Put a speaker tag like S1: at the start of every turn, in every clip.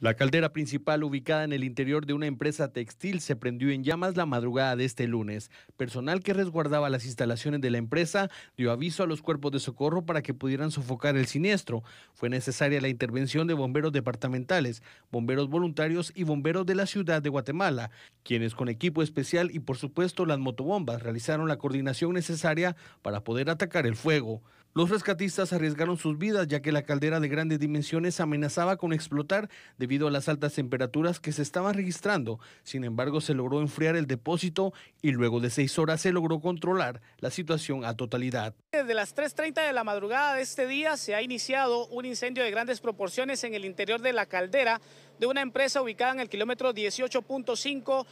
S1: La caldera principal ubicada en el interior de una empresa textil se prendió en llamas la madrugada de este lunes. Personal que resguardaba las instalaciones de la empresa dio aviso a los cuerpos de socorro para que pudieran sofocar el siniestro. Fue necesaria la intervención de bomberos departamentales, bomberos voluntarios y bomberos de la ciudad de Guatemala, quienes con equipo especial y por supuesto las motobombas realizaron la coordinación necesaria para poder atacar el fuego. Los rescatistas arriesgaron sus vidas ya que la caldera de grandes dimensiones amenazaba con explotar debido a las altas temperaturas que se estaban registrando. Sin embargo, se logró enfriar el depósito y luego de seis horas se logró controlar la situación a totalidad.
S2: Desde las 3.30 de la madrugada de este día se ha iniciado un incendio de grandes proporciones en el interior de la caldera de una empresa ubicada en el kilómetro 18.5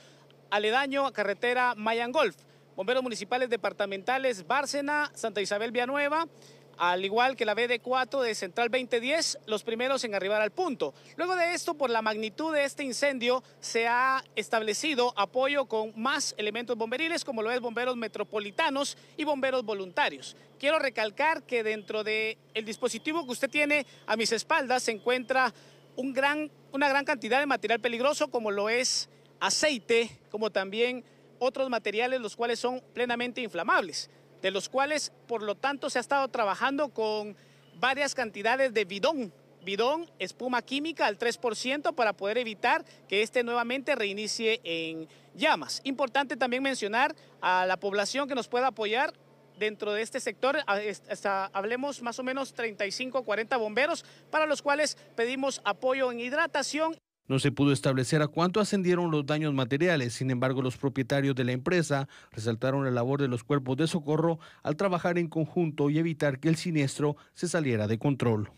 S2: aledaño a carretera Golf bomberos municipales departamentales Bárcena, Santa Isabel Villanueva, al igual que la BD4 de Central 2010, los primeros en arribar al punto. Luego de esto, por la magnitud de este incendio, se ha establecido apoyo con más elementos bomberiles, como lo es bomberos metropolitanos y bomberos voluntarios. Quiero recalcar que dentro del el dispositivo que usted tiene a mis espaldas se encuentra un gran, una gran cantidad de material peligroso, como lo es aceite, como también otros materiales los cuales son plenamente inflamables, de los cuales por lo tanto se ha estado trabajando con varias cantidades de bidón, bidón, espuma química al 3% para poder evitar que este nuevamente reinicie en llamas. Importante también mencionar a la población que nos pueda apoyar dentro de este sector, ah, hablemos más o menos 35 40 bomberos, para los cuales pedimos apoyo en hidratación.
S1: No se pudo establecer a cuánto ascendieron los daños materiales, sin embargo los propietarios de la empresa resaltaron la labor de los cuerpos de socorro al trabajar en conjunto y evitar que el siniestro se saliera de control.